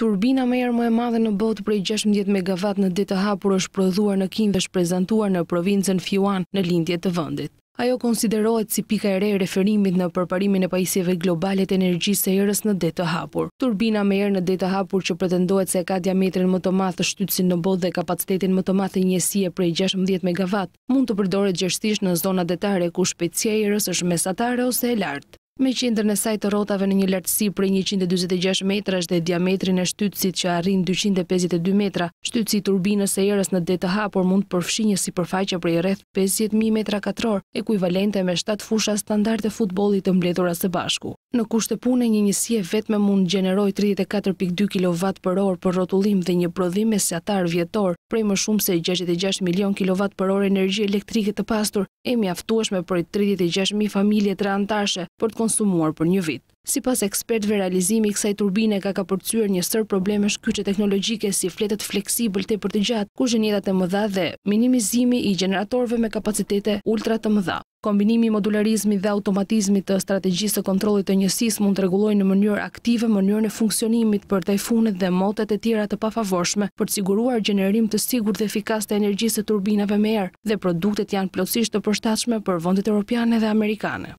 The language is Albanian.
turbina më erë më e madhe në botë prej 16 MW në ditë hapur është prodhuar në kinë dhe është prezentuar në provincën Fiuan në lindje të vëndit. Ajo konsiderohet si pika e re e referimit në përparimin e pajisjeve globalet të energjisë e erës në detë hapur. Turbina me erë në detë hapur që pretendohet se ka diametrin më të të shtytësin në botë dhe kapacitetin më të të njësie prej 16 MW mund të përdore gjështish në zona detare ku shpecia e erës është mesatare ose e lartë me qindër në sajtë rotave në një lartësi për 126 metra është dhe diametrin e shtytësit që arrin 252 metra. Shtytësi turbinës e erës në DTH por mund përfshi një si përfaqe për i rreth 50.000 metra katror, ekuivalente me 7 fusha standart e futbolit të mbledhura së bashku. Në kushtë pune një njësie vetme mund gjeneroj 34.2 kW për orë për rotullim dhe një prodhim me sjatar vjetor, prej më shumë se 66 milion kW për orë energi elektrike të pastur, e mi për 36.000 familje të rëantashe, për të konsumuar për një vit. Si pas ekspertve realizimi, kësaj turbine ka ka përcyr një sër probleme shkyqe teknologjike si fletet fleksibël të për të gjatë, ku zhenjetat e mëdha dhe minimizimi i generatorve me kapacitete ultra të mëdha. Kombinimi modularizmi dhe automatizmi të strategjisë të kontrolit të njësis mund të regulloj në mënyrë aktive mënyrën në funksionimit për tajfunet dhe motet e tjera të pafavorshme për të siguruar gjenerim të sigur dhe efikas të energjisë të turbinave me erë dhe produktet janë plotësisht të përshtashme për vondet europiane dhe amerikane.